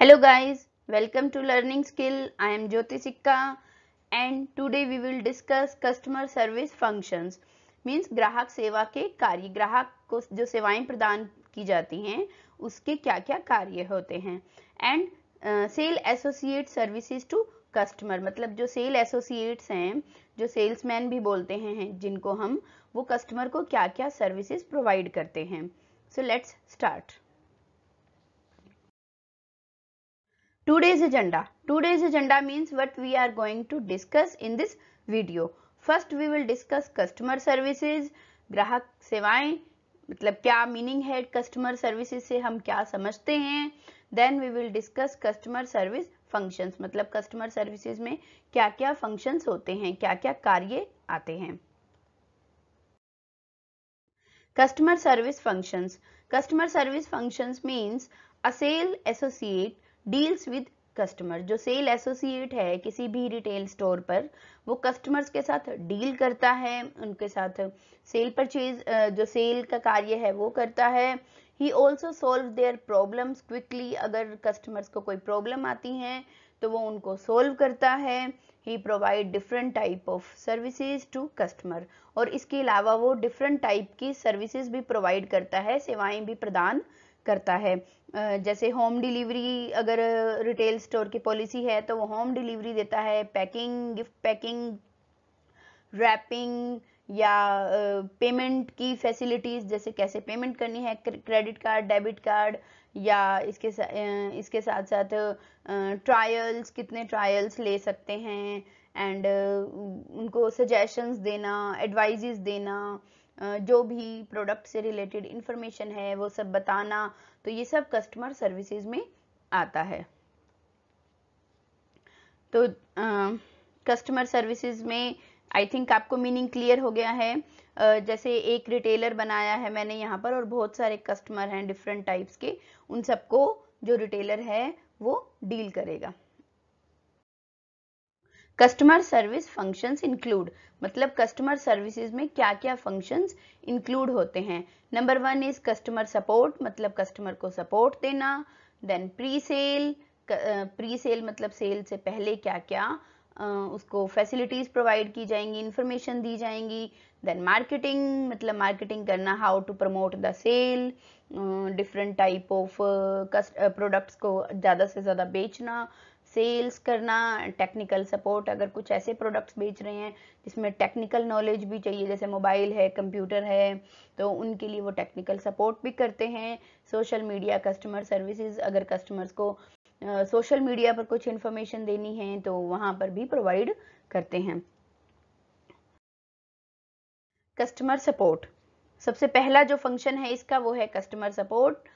Hello guys welcome to learning skill I am Jyoti Sikka and today we will discuss customer service functions means ग्राहक सेवा के कार्य ग्राहक को जो सेवाएं प्रदान की जाती हैं उसके क्या क्या कार्य होते हैं and sale associate services to customer मतलब जो सेल एसोसिएट्स हैं जो सेल्समैन भी बोलते हैं जिनको हम वो कस्टमर को क्या क्या सर्विसेज प्रोवाइड करते हैं so let's start today's agenda today's agenda means what we are going to discuss in this video first we will discuss customer services ग्राहक सेवाएं मतलब क्या मीनिंग है कस्टमर सर्विसेज से हम क्या समझते हैं then we will discuss customer service functions मतलब कस्टमर सर्विसेज में क्या क्या फंक्शंस होते हैं क्या क्या कार्य आते हैं customer service functions customer service functions means a sale associate deals with customer जो सेल एसोसिएट है किसी भी रिटेल स्टोर पर वो कस्टमर्स के साथ डील करता है उनके साथ सेल परचेज जो सेल का कार्य है वो करता है ही also solve their problems quickly अगर कस्टमर्स को कोई प्रॉब्लम आती है तो वो उनको सोल्व करता है ही provide different type of services to customer और इसके अलावा वो डिफरेंट टाइप की सर्विसेज भी प्रोवाइड करता है सेवाएं भी प्रदान करता है जैसे होम डिलीवरी अगर रिटेल स्टोर की पॉलिसी है तो वो होम डिलीवरी देता है पैकिंग गिफ्ट पैकिंग रैपिंग या पेमेंट की फैसिलिटीज़ जैसे कैसे पेमेंट करनी है क्रेडिट कार्ड डेबिट कार्ड या इसके सा, इसके साथ साथ ट्रायल्स कितने ट्रायल्स ले सकते हैं एंड उनको सजेशंस देना एडवाइजेस देना जो भी प्रोडक्ट से रिलेटेड इंफॉर्मेशन है वो सब बताना तो ये सब कस्टमर सर्विसेज में आता है तो कस्टमर सर्विसेज में आई थिंक आपको मीनिंग क्लियर हो गया है uh, जैसे एक रिटेलर बनाया है मैंने यहाँ पर और बहुत सारे कस्टमर हैं डिफरेंट टाइप्स के उन सबको जो रिटेलर है वो डील करेगा कस्टमर सर्विस फंक्शंस इंक्लूड मतलब कस्टमर सर्विसेज में क्या क्या फंक्शंस इंक्लूड होते हैं number one is customer support मतलब कस्टमर को सपोर्ट देना then pre sale pre sale मतलब सेल से पहले क्या क्या उसको फैसिलिटीज़ प्रोवाइड की जाएंगी इंफॉर्मेशन दी जाएंगी देन मार्केटिंग मतलब मार्केटिंग करना how to promote the sale different type of products को ज़्यादा से ज़्यादा बेचना सेल्स करना टेक्निकल सपोर्ट अगर कुछ ऐसे प्रोडक्ट्स बेच रहे हैं जिसमें टेक्निकल नॉलेज भी चाहिए जैसे मोबाइल है कंप्यूटर है तो उनके लिए वो टेक्निकल सपोर्ट भी करते हैं सोशल मीडिया कस्टमर सर्विसेज अगर कस्टमर्स को सोशल मीडिया पर कुछ इंफॉर्मेशन देनी है तो वहां पर भी प्रोवाइड करते हैं कस्टमर सपोर्ट सबसे पहला जो फंक्शन है इसका वो है customer support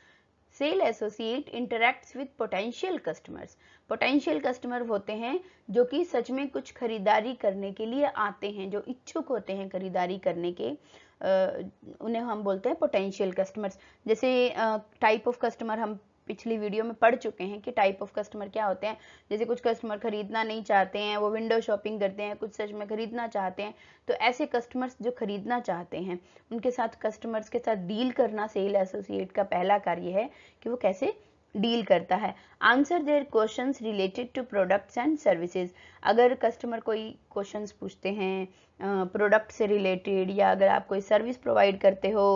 sale associate interacts with potential customers potential customer होते हैं जो कि सच में कुछ खरीदारी करने के लिए आते हैं जो इच्छुक होते हैं खरीदारी करने के उन्हें हम बोलते हैं पोटेंशियल कस्टमर्स जैसे टाइप ऑफ कस्टमर हम पिछली वीडियो में पढ़ चुके हैं कि टाइप ऑफ कस्टमर क्या होते हैं जैसे कुछ कस्टमर खरीदना नहीं चाहते हैं वो विंडो शॉपिंग करते हैं कुछ सच में खरीदना चाहते हैं तो ऐसे कस्टमर्स जो खरीदना चाहते हैं उनके साथ कस्टमर्स के साथ डील करना सेल एसोसिएट का पहला कार्य है कि वो कैसे डील करता है answer their questions related to products and services अगर कस्टमर कोई क्वेश्चंस पूछते हैं प्रोडक्ट से रिलेटेड या अगर आप कोई सर्विस प्रोवाइड करते हो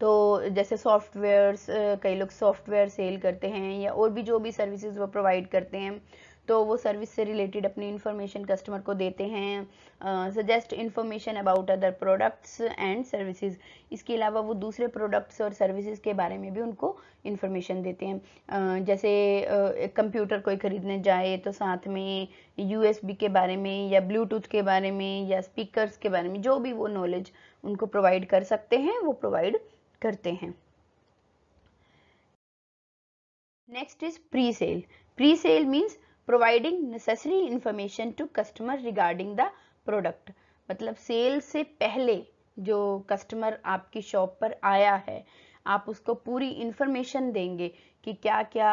तो जैसे सॉफ्टवेयर्स कई लोग सॉफ्टवेयर सेल करते हैं या और भी जो भी सर्विसेज वो प्रोवाइड करते हैं तो वो सर्विस से रिलेटेड अपनी इन्फॉर्मेशन कस्टमर को देते हैं suggest information about other products and services इसके अलावा वो दूसरे प्रोडक्ट्स और सर्विसेज के बारे में भी उनको इन्फॉर्मेशन देते हैं uh, जैसे कंप्यूटर uh, कोई ख़रीदने जाए तो साथ में यूएसबी के बारे में या ब्लूटूथ के बारे में या स्पीकर्स के बारे में जो भी वो नॉलेज उनको प्रोवाइड कर सकते हैं वो प्रोवाइड करते हैं next is pre sale pre sale means providing necessary information to customer regarding the product मतलब सेल से पहले जो कस्टमर आपकी शॉप पर आया है आप उसको पूरी इंफॉर्मेशन देंगे कि क्या क्या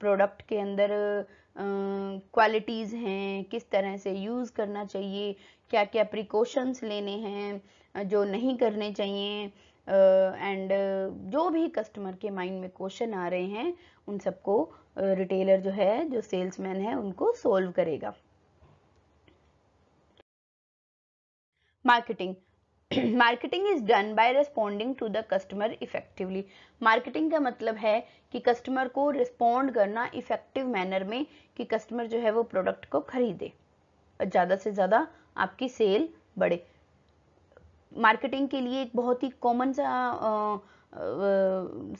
प्रोडक्ट के अंदर क्वालिटीज़ uh, हैं किस तरह से यूज़ करना चाहिए क्या क्या प्रिकॉशंस लेने हैं जो नहीं करने चाहिए एंड जो भी कस्टमर के माइंड में क्वेश्चन आ रहे हैं उन सबको रिटेलर जो है जो सेल्समैन है उनको सोल्व करेगा marketing marketing is done by responding to the customer effectively marketing का मतलब है कि कस्टमर को रिस्पोंड करना इफेक्टिव मैनर में कि कस्टमर जो है वो प्रोडक्ट को खरीदे ज़्यादा से ज़्यादा आपकी सेल बढ़े मार्केटिंग के लिए एक बहुत ही कॉमन सा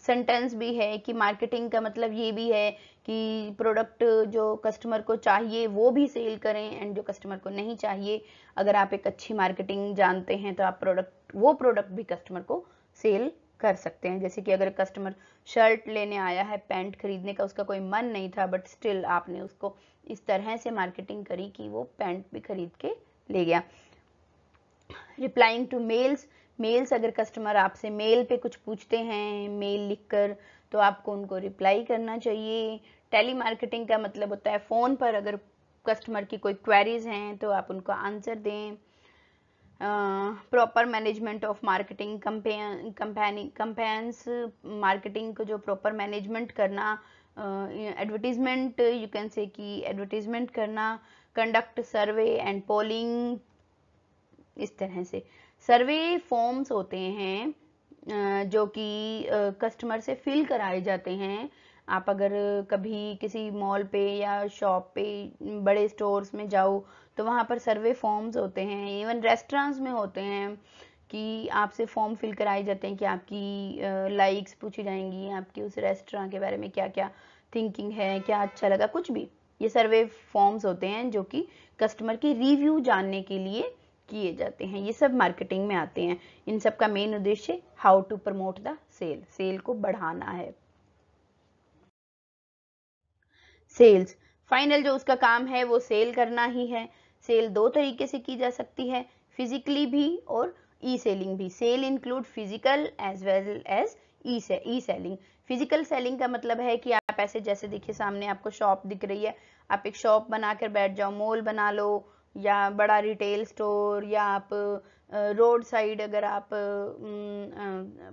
सेंटेंस भी है कि मार्केटिंग का मतलब ये भी है कि प्रोडक्ट जो कस्टमर को चाहिए वो भी सेल करें एंड जो कस्टमर को नहीं चाहिए अगर आप एक अच्छी मार्केटिंग जानते हैं तो आप प्रोडक्ट वो प्रोडक्ट भी कस्टमर को सेल कर सकते हैं जैसे कि अगर कस्टमर शर्ट लेने आया है पैंट खरीदने का उसका कोई मन नहीं था बट स्टिल आपने उसको इस तरह से मार्केटिंग करी कि वो पैंट भी खरीद के ले गया रिप्लाइंग टू मेल्स मेल्स अगर कस्टमर आपसे मेल पे कुछ पूछते हैं मेल लिखकर तो आपको उनको रिप्लाई करना चाहिए टेली मार्केटिंग का मतलब होता है फ़ोन पर अगर कस्टमर की कोई क्वेरीज हैं तो आप उनको आंसर दें proper management of marketing campaigns marketing को जो प्रॉपर मैनेजमेंट करना एडवर्टीजमेंट यू कैन से कि एडवर्टीजमेंट करना कंडक्ट सर्वे एंड पोलिंग इस तरह से सर्वे फॉर्म्स होते हैं जो कि कस्टमर से फिल कराए जाते हैं आप अगर कभी किसी मॉल पे या शॉप पे बड़े स्टोर्स में जाओ तो वहाँ पर सर्वे फॉर्म्स होते हैं इवन रेस्टोरेंट्स में होते हैं कि आपसे फॉर्म फिल कराए जाते हैं कि आपकी लाइक्स पूछी जाएंगी आपकी उस रेस्टोरेंट के बारे में क्या क्या थिंकिंग है क्या अच्छा लगा कुछ भी ये सर्वे फॉर्म्स होते हैं जो कि कस्टमर की रिव्यू जानने के लिए किए जाते हैं ये सब मार्केटिंग में आते हैं इन सब का मेन उद्देश्य how to promote the sale sale को बढ़ाना है सेल्स फाइनल जो उसका काम है वो सेल करना ही है सेल दो तरीके से की जा सकती है फिजिकली भी और ई सेलिंग भी sale include physical as well as e selling physical selling का मतलब है कि आप ऐसे जैसे देखिए सामने आपको शॉप दिख रही है आप एक शॉप बनाकर बैठ जाओ मॉल बना लो या बड़ा रिटेल स्टोर या आप रोड साइड अगर आप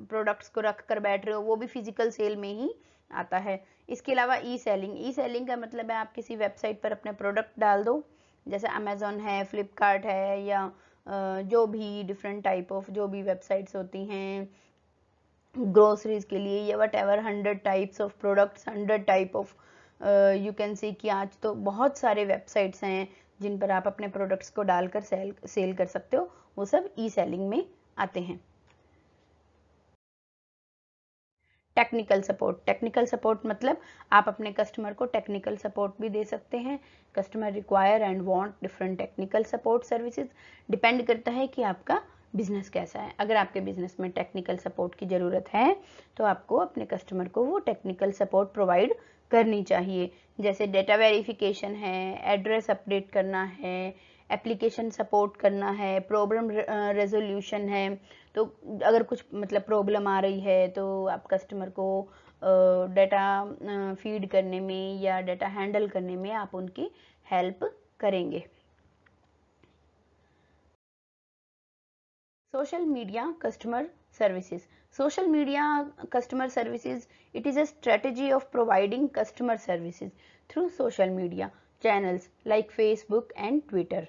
प्रोडक्ट्स को रख कर बैठ रहे हो वो भी फिजिकल सेल में ही आता है इसके अलावा ई सेलिंग ई सेलिंग का मतलब है आप किसी वेबसाइट पर अपने प्रोडक्ट डाल दो जैसे अमेज़ोन है फ्लिपकार्ट है या जो भी डिफरेंट टाइप ऑफ जो भी वेबसाइट्स होती हैं ग्रोसरीज के लिए या whatever hundred types of products hundred type of you can see कि आज तो बहुत सारे वेबसाइट्स हैं जिन पर आप अपने प्रोडक्ट्स को डालकर सेल सेल कर सकते हो वो सब ई सेलिंग में आते हैं टेक्निकल सपोर्ट टेक्निकल सपोर्ट मतलब आप अपने कस्टमर को टेक्निकल सपोर्ट भी दे सकते हैं customer require and want different technical support services depend करता है कि आपका बिजनेस कैसा है अगर आपके बिजनेस में टेक्निकल सपोर्ट की ज़रूरत है तो आपको अपने कस्टमर को वो टेक्निकल सपोर्ट प्रोवाइड करनी चाहिए जैसे डेटा वेरिफिकेशन है एड्रेस अपडेट करना है एप्लीकेशन सपोर्ट करना है प्रॉब्लम रेजोल्यूशन है तो अगर कुछ मतलब प्रॉब्लम आ रही है तो आप कस्टमर को डाटा फीड करने में या डेटा हैंडल करने में आप उनकी हेल्प करेंगे social media customer services social media customer services it is a strategy of providing customer services through social media channels like facebook and twitter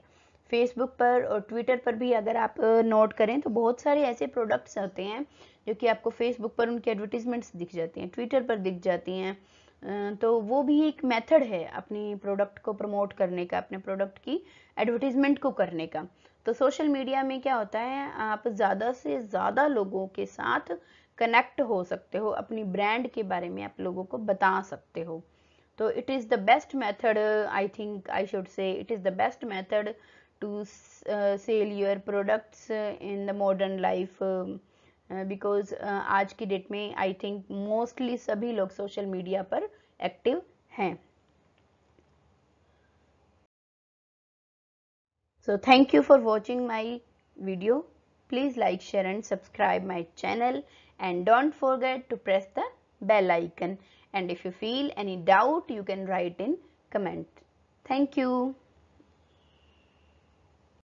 Facebook पर और ट्विटर पर भी अगर आप नोट करें तो बहुत सारे ऐसे प्रोडक्ट्स होते हैं जो कि आपको फेसबुक पर उनकी एडवर्टीजमेंट्स दिख जाती हैं ट्विटर पर दिख जाती हैं तो वो भी एक मेथड है अपनी प्रोडक्ट को प्रमोट करने का अपने प्रोडक्ट की एडवर्टीजमेंट को करने का तो सोशल मीडिया में क्या होता है आप ज़्यादा से ज़्यादा लोगों के साथ कनेक्ट हो सकते हो अपनी ब्रांड के बारे में आप लोगों को बता सकते हो तो it is the best method I think I should say it is the best method to sell your products in the modern life because आज की डेट में आई थिंक मोस्टली सभी लोग सोशल मीडिया पर एक्टिव हैं So thank you for watching my video. Please like, share and subscribe my channel and don't forget to press the bell icon and if you feel any doubt you can write in comment. Thank you.